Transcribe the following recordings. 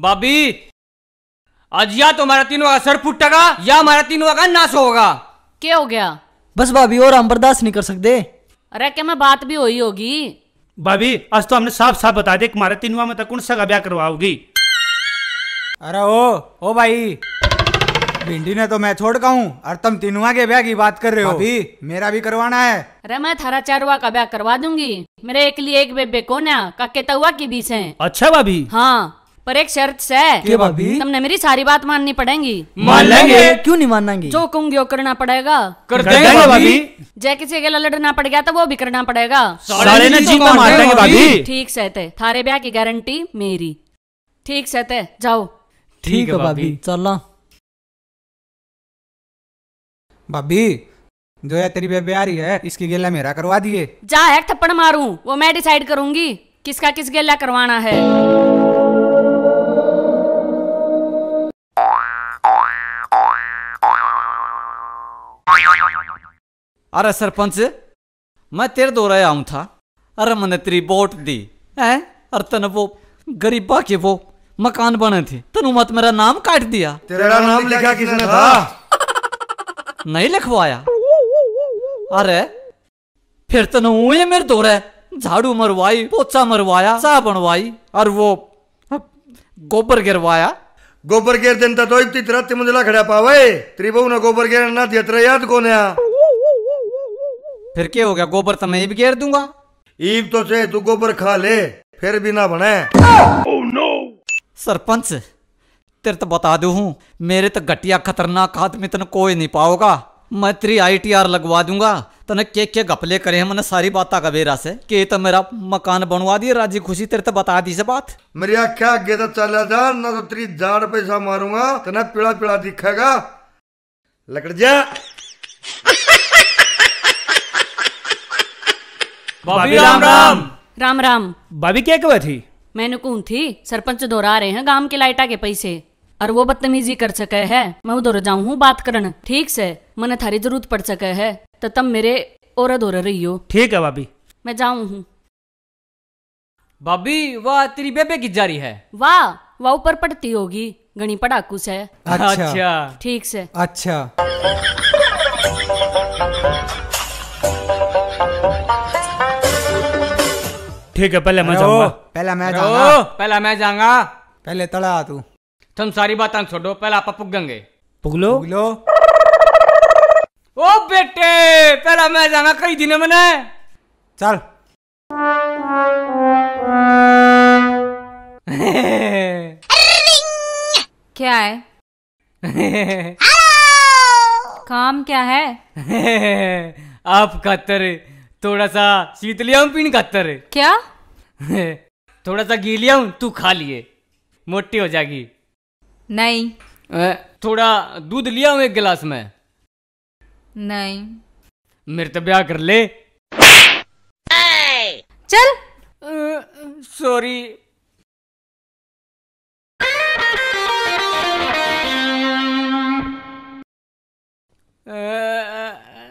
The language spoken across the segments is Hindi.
भाभी आज या तो हमारा तीनों का सर फुटेगा या हमारा तीनों का नाश होगा क्या हो गया बस भाभी और हम बर्दाश्त नहीं कर सकते अरे क्या मैं बात भी हुई होगी भाभी आज तो हमने साफ साफ बता दे हमारा तीन में तक तो कौन सा ब्याह करवाओगी अरे ओ ओ भाई भिंडी ने तो मैं छोड़ का हूँ और तुम तीनवा के ब्याह की बात कर रहे हो अभी मेरा भी करवाना है अरे मैं थारा चारवा का ब्याह करवा दूंगी मेरे एक लिए एक बेबे कौन है काके तवा के बीच है अच्छा भाभी हाँ पर एक शर्त से भाभी तुमने मेरी सारी बात माननी पड़ेगी मान लेंगे क्यों नहीं मानेंगे जो कहूंगी वो करना पड़ेगा कर देंगे भाभी जय किसी के लड़ना पड़ गया तो वो भी करना पड़ेगा सारे ने मार देंगे भाभी ठीक सहते थारे ब्याह की गारंटी मेरी ठीक सहते जाओ ठीक है भाभी चलो भाभी जो है तेरी बेबी आ रही है इसकी गेला मेरा करवा दिए जा एक थप्पड़ मारू वो मैं डिसाइड करूंगी किसका किस गेला करवाना है अरे सरपंच मैं तेरे दो रहा था अरे मैंने तेरी वोट दी है अरे तन वो गरीबा के वो मकान बने थे तनु मत मेरा नाम काट दिया तेरा नाम लिखा किसने था नहीं लिखवाया अरे फिर तनु ये मेरे दो झाड़ू मरवाई पोचा मरवाया चाह बनवाई और वो गोबर गिरवाया गोबर गिर दिन तो इतनी तरह तिमंजला खड़ा पावे त्रिभुवन गोबर गिर ना दिया तेरा याद कौन है फिर क्या हो गया गोबर तो मैं भी घेर दूंगा ईब तो चाहे तू गोबर खा ले फिर भी ना बने oh, no! सरपंच तेरे तो बता दू हूँ मेरे तो घटिया खतरनाक हाथ में तने कोई नहीं पाओगा मैं तेरी आई टी आर लगवा दूंगा तने के के गपले करे हैं मैंने सारी बात का बेरा से के तो मेरा मकान बनवा दिए राजी खुशी तेरे तो बता दी से बात मेरी आख्या अगे तो चल जा ना तो तेरी जाड़ पैसा मारूंगा तेना पीड़ा पीड़ा दिखेगा लकड़ जा बाबी राम राम राम राम बाबी क्या कहा थी मैंने कौन थी सरपंच दोहरा रहे हैं गांव के लाइटा के पैसे और वो बदतमीजी कर सके है मैं उधर जाऊं हूँ बात करण ठीक से मैंने थारी जरूरत पड़ सके है तो तब मेरे और धोरे रही हो ठीक है भाभी मैं जाऊं हूँ भाभी वाह तेरी बेबे की जारी है वाह वाह ऊपर पड़ती होगी घनी पड़ाकू से अच्छा।, अच्छा ठीक से अच्छा ठीक है पहले मैं जाऊंगा पहले मैं जाऊंगा पहले मैं जाऊंगा पहले तड़ा तू तुम सारी बात छोड़ो पहले आप पुगेंगे पुगलो पुगलो ओ बेटे पहला मैं जाना कई दिन मैंने चल क्या है काम क्या है आप कतर थोड़ा सा शीत लिया पीन पीने खातर क्या थोड़ा सा घी लिया तू खा लिए मोटी हो जाएगी नहीं थोड़ा दूध लिया एक गिलास में नहीं मेरे तो ब्याह कर ले चल सॉरी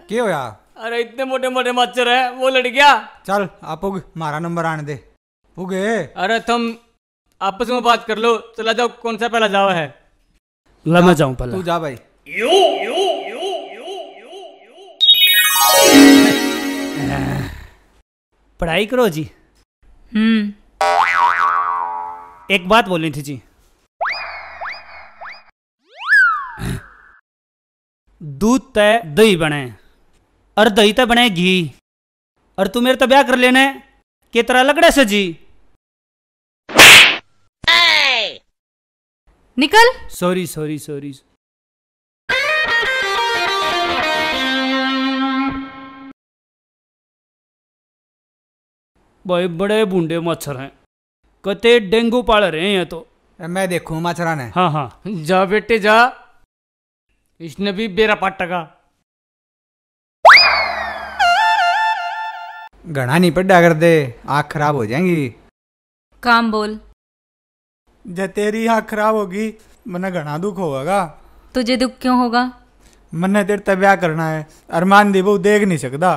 क्या यार अरे इतने मोटे मोटे मच्छर है वो लड़ गया चल आप मारा नंबर आने दे पुगे अरे तुम आपस में बात कर लो चला जाओ कौन सा पहला जावा है ला मैं जाऊं पहले तू जा भाई यू यू यू यू यू यू पढ़ाई करो जी हम्म एक बात बोलनी थी जी दूध तय दही बने और दही तो बनाए घी और तू मेरे तो ब्याह कर लेने के तरह लगड़ा से जी निकल सॉरी सॉरी सॉरी भाई बड़े बूंदे मच्छर हैं कते डेंगू पाल रहे हैं तो मैं देखू मच्छर ने हाँ हाँ जा बेटे जा इसने भी बेरा पाटका घना नहीं पड्डा कर दे आँख खराब हो जाएंगी काम बोल जब तेरी आँख खराब होगी मन घना दुख होगा तुझे दुख क्यों होगा मन तेरे तब ब्याह करना है अरमान दी बहू देख नहीं सकता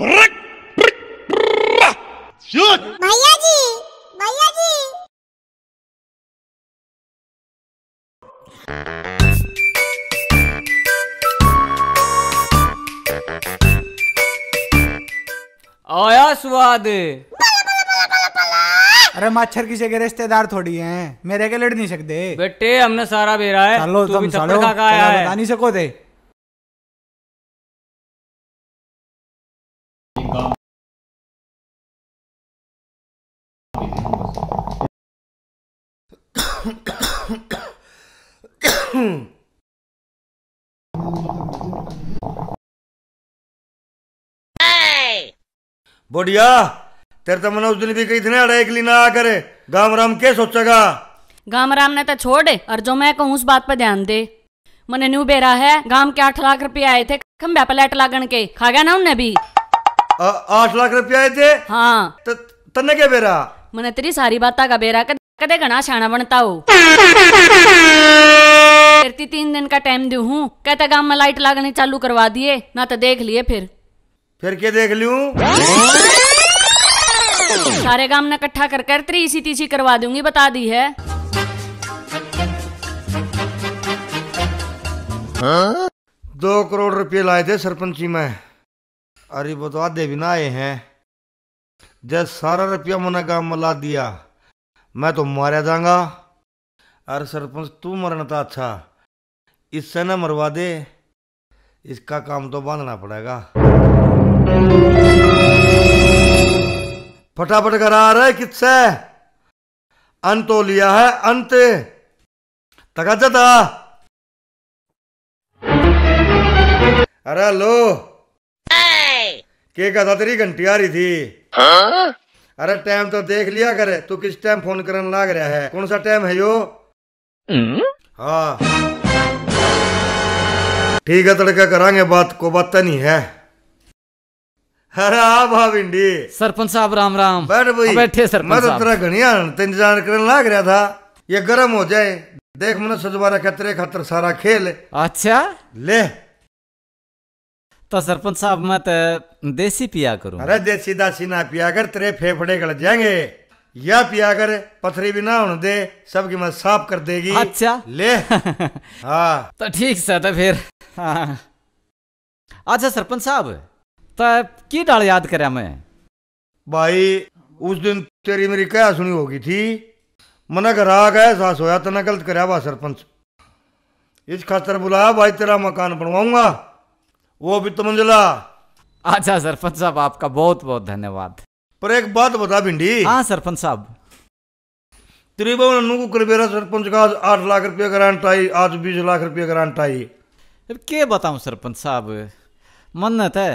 भैया स्वाद अरे मच्छर किसी के रिश्तेदार थोड़ी हैं मेरे के लड़ नहीं सकते बेटे हमने सारा बेरा है चलो तुम चलो बता नहीं सको थे Hmm. बोडिया तेरे तो मैंने उस दिन भी कही थी ना अड़ेकली ना करे गांव राम क्या सोचेगा गांव राम ने तो छोड़ और जो मैं कहूँ उस बात पर ध्यान दे मने न्यू बेरा है गांव के आठ लाख रुपए आए थे खम्बे प्लेट लागन के खा गया ना उनने भी आठ लाख रुपए आए थे हाँ त, तन्ने के बेरा मैंने तेरी सारी बात का बेरा कद कदे घना शाना बनता हो तीन दिन का टाइम दू हूँ कहते गांव में लाइट लागनी चालू करवा दिए ना तो देख लिए फिर फिर के देख लू सारे काम ने इकट्ठा कर कर त्रीसी तीसी करवा दूंगी बता दी है हाँ? दो करोड़ रुपए लाए थे सरपंची में अरे बतवा दे बिना आए हैं जब सारा रुपया मैंने काम में ला दिया मैं तो मारा जाऊंगा अरे सरपंच तू मरना था अच्छा इससे ना मरवा दे इसका काम तो बांधना पड़ेगा फटाफट करा है किससे अंतो तो लिया है अंत तकाचता अरे लो के था तेरी घंटी आ रही थी हाँ? अरे टाइम तो देख लिया करे तू किस टाइम फोन करने लाग रहा है कौन सा टाइम है यो hmm? हाँ ठीक है तड़का करांगे बात को बात नहीं है सरपंच साहब राम राम बैठे मैं तो घनिया इंतजार कर लाग रहा था ये गर्म हो जाए देख मैंने सजबारा खतरे खतर सारा खेल अच्छा ले तो सरपंच साहब मैं तो देसी पिया करूं अरे देसी दासी ना पिया कर तेरे फेफड़े गल जाएंगे या पिया कर पथरी भी ना होने दे सबकी मत साफ कर देगी अच्छा ले हाँ तो ठीक सर तो फिर हाँ। अच्छा सरपंच साहब की डाल याद करे भाई उस दिन तेरी मेरी क्या सुनी होगी थी मना करा का एहसास होया तना गलत कराया सरपंच इस खातर बुलाया भाई तेरा मकान बनवाऊंगा वो भी तो मंजिला अच्छा सरपंच साहब आपका बहुत बहुत धन्यवाद पर एक बात बता भिंडी हाँ सरपंच साहब त्रिभुवन अनुकू कृपेरा सरपंच का आठ लाख रुपया ग्रांट आई आज बीस लाख रुपया ग्रांट आई अब के बताऊं सरपंच साहब मन्नत है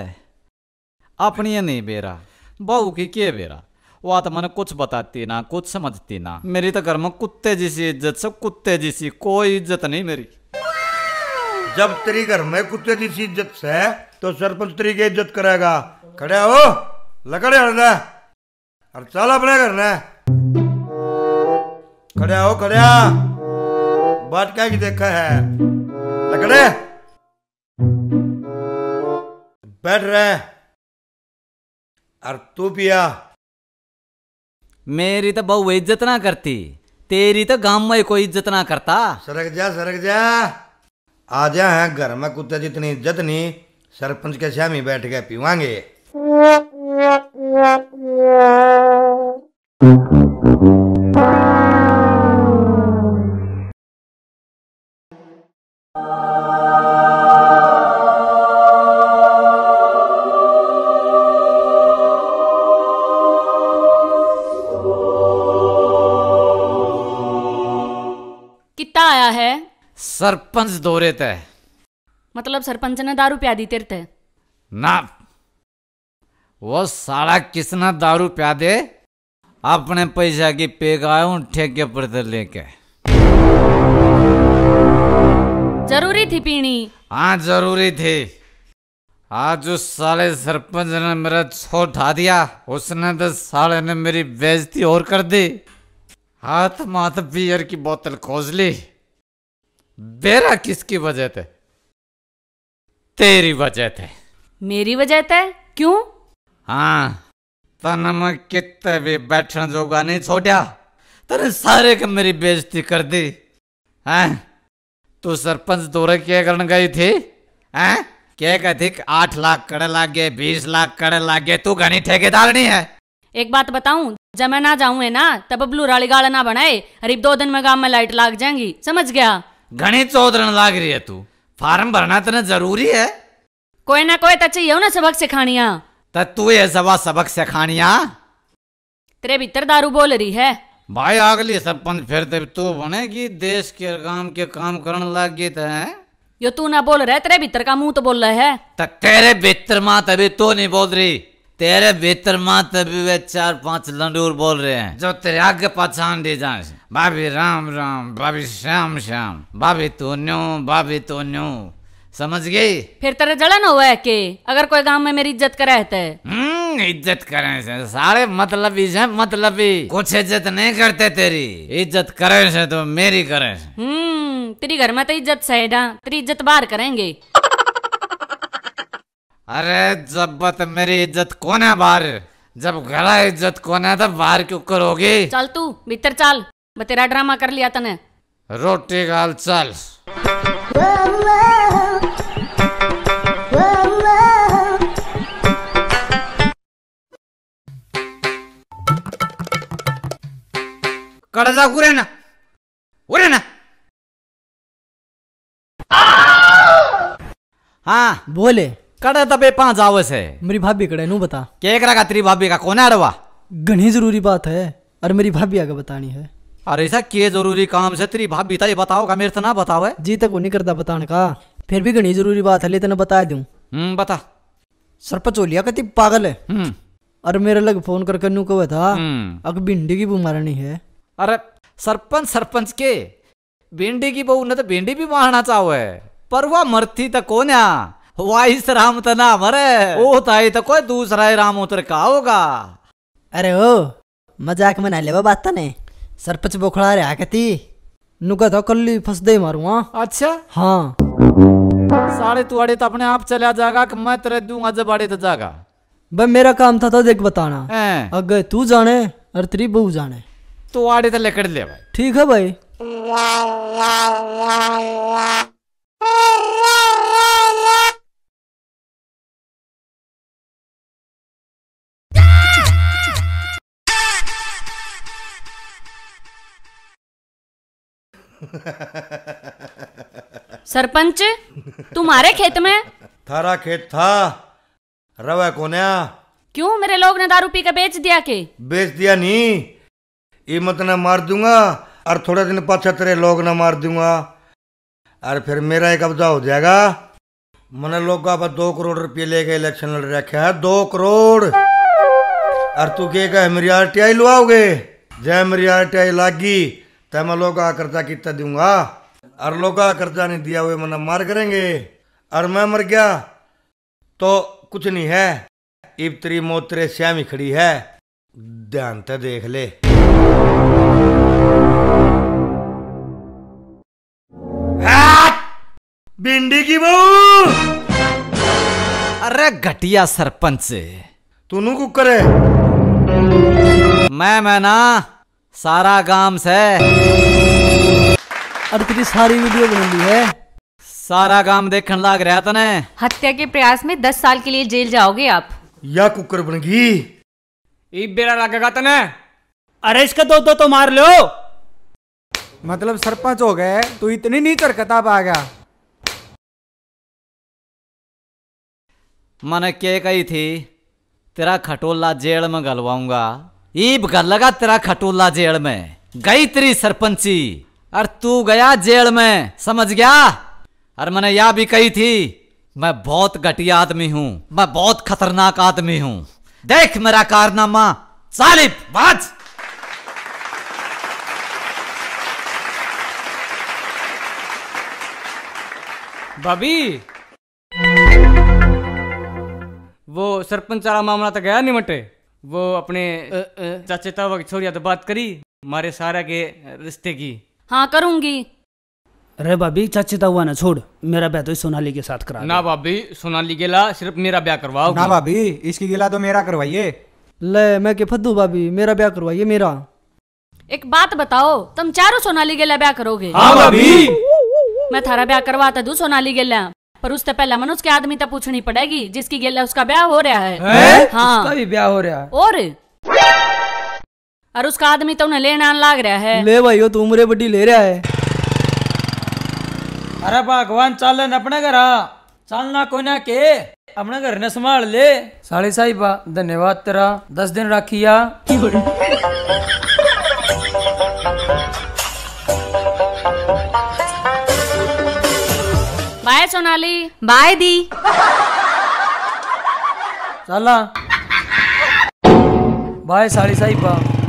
अपनी नहीं बेरा बहू की क्या बेरा वो तो मैंने कुछ बताती ना कुछ समझती ना मेरी तो घर में कुत्ते जैसी इज्जत सब कुत्ते जैसी कोई इज्जत नहीं मेरी जब तेरी घर में कुत्ते जैसी इज्जत है तो सरपंच तेरी की इज्जत करेगा खड़े हो लकड़े हड़ना और चल अपने घर ने खड़े हो खड़े बात क्या की देखा है लकड़े बैठ रहे और तू पिया मेरी तो बहु इज्जत ना करती तेरी तो गांव में कोई इज्जत ना करता सरक जा सरक जा आ जा है घर में कुत्ते जितनी इज्जत नहीं सरपंच के शामी बैठ के पीवांगे सरपंच दोरे ते मतलब सरपंच ने दारू प्या दी तेरे ना वो साला किसने दारू प्या दे अपने पैसा की पेग आए उन ठेके पर लेके जरूरी थी पीनी हाँ जरूरी थी आज उस साले सरपंच ने मेरा छोटा दिया उसने तो साले ने मेरी बेजती और कर दी हाथ माथ बियर की बोतल खोज ली बेरा किसकी वजह थे तेरी वजह थे मेरी वजह थे क्यों हाँ तन में कितने भी बैठने जोगा नहीं छोड़ा तेरे सारे का मेरी बेइज्जती कर दी है तू सरपंच दौरे क्या करने गई थी है क्या थी आठ लाख कड़े लाग गए बीस लाख कड़े लाग गए तू घनी ठेकेदार नहीं है एक बात बताऊं जब मैं ना जाऊं है ना तब बबलू राली गाला ना बनाए अरे दो दिन में गांव में लाइट लाग जाएंगी समझ गया ઘણી चौधरण लाग रही है तू फार्म भरना इतना जरूरी है कोई ना कोई तचे यो ना सबक सिखानिया त तू ये जवा सबक सिखानिया तेरे भीतर दारू बोल रही है भाई अगली सरपंच फिर तब तू बनेगी देश के काम के काम करने लग गई तो है यो तू ना बोल रहे तेरे भीतर का मुंह तो बोल रहा है तो तेरे भीतर मात तभी तो नहीं बोल रही तेरे भीतर मात तभी वे चार पांच लंडूर बोल रहे हैं जो तेरे आगे पहचान दे जाए बाबी राम राम बाबी श्याम श्याम बाबी तो न्यू बाबी तो न्यू समझ गए फिर तेरे जलन हुआ है अगर कोई गांव में मेरी इज्जत करे है हम्म, इज्जत करे से सारे है मतलब ही कुछ इज्जत नहीं करते तेरी इज्जत करे से तो मेरी करे हम्म तेरी घर में तो इज्जत सही ना तेरी इज्जत बाहर करेंगे अरे जब मेरी इज्जत कौन है बाहर जब गला इज्जत कौन है तो बाहर क्यों करोगे चल तू भीतर चल बतेरा ड्रामा कर लिया तने रोटी गाल चल कड़जा उरे ना उरे ना हाँ बोले कड़े तबे पांच आवस है मेरी भाभी कड़े नू बता केकरा का तेरी भाभी का कौन है अड़वा घनी जरूरी बात है और मेरी भाभी आगे बतानी है अरे ऐसा के जरूरी काम से तेरी भाभी ताई का मेरे से ना बताओ है जी तक नहीं करता बताने का फिर भी घनी जरूरी बात है ले तेने हम्म, बता दू बता सरपंच ओलिया कति पागल है हम्म। अरे मेरे लग फोन करके नू कहे था हम्म। अब भिंडी की बीमारी नहीं है अरे सरपंच सरपंच के भिंडी की बहू ने तो भिंडी भी मारना चाहो है पर वह मरती तो कौन वाइस राम तो ना मरे ओ ताई तो कोई दूसरा ही राम उतर का होगा अरे ओ मजाक मना ले बात नहीं सरपंच बोखड़ा रहा कहती नुका था कल दे मारू हाँ अच्छा हाँ साढ़े तू अड़े तो अपने आप चला जाएगा कि मैं तेरे दूंगा जब अड़े तो जाएगा भाई मेरा काम था तो देख बताना अगर तू जाने और तेरी बहू जाने तो आड़े तो लेकर ले भाई ठीक है भाई सरपंच तुम्हारे खेत में थारा खेत था रवे कोन्या क्यों मेरे लोग ने दारू पी के बेच दिया के बेच दिया नहीं ये मत ना मार दूंगा और थोड़े दिन पाछा तेरे लोग ना मार दूंगा और फिर मेरा एक कब्जा हो जाएगा मैंने लोग का दो करोड़ रुपये लेके इलेक्शन लड़ रखे है दो करोड़ और तू के मेरी आर टी आई लुआओगे जय मेरी आर टी आई लागी तो मैं लोग का कर्जा कितना दूंगा और लोग का कर्जा नहीं दिया हुए मना मार करेंगे और मैं मर गया तो कुछ नहीं है इब तेरी मौत तेरे श्यामी खड़ी है ध्यान तो देख ले भिंडी की बहू अरे घटिया सरपंच तू नू कुकर है मैं मैं ना सारा काम से और तेरी सारी वीडियो बन ली है सारा गांव देखने लाग रहा तने हत्या के प्रयास में दस साल के लिए जेल जाओगे आप या कुकर बनगी ई बेरा लगेगा तने अरे इसका दो दो तो मार लो मतलब सरपंच हो गए तो इतनी नीच करता आ गया मैंने क्या कही थी तेरा खटोला जेल में गलवाऊंगा ईब का लगा तेरा खटोला जेल में गई तेरी सरपंची और तू गया जेल में समझ गया और मैंने यह भी कही थी मैं बहुत घटिया आदमी हूँ मैं बहुत खतरनाक आदमी हूँ देख मेरा कारनामा सालिफ बाज बबी वो सरपंच वाला मामला तो गया नहीं मटे वो अपने चाचे तावा की छोरिया तो बात करी मारे सारा के रिश्ते की हाँ करूंगी अरे भाभी चाचे तावा ना छोड़ मेरा ब्याह तो सोनाली के साथ करा ना भाभी सोनाली गेला सिर्फ मेरा ब्याह करवाओ ना भाभी इसकी गेला तो मेरा करवाइये ले मैं के फद्दू भाभी मेरा ब्याह करवाइये मेरा एक बात बताओ तुम चारों सोनाली गेला ब्याह करोगे हाँ भाभी मैं थारा ब्याह करवाता तो दू सोनाली गेला पर उससे पहले मनोज के आदमी तो पूछनी पड़ेगी जिसकी गेला उसका ब्याह हो रहा है, है? हाँ उसका हाँ। भी ब्याह हो रहा है और और उसका आदमी तो उन्हें लेना लाग रहा है ले भाई तू उम्र बड़ी ले रहा है अरे भगवान चल अपने घर हाँ। चालना कोई ना के अपने घर ने संभाल ले साड़ी साहिबा धन्यवाद तेरा दस दिन राखिया बाय सोनाली बाय दी चला बाय साड़ी साहिबा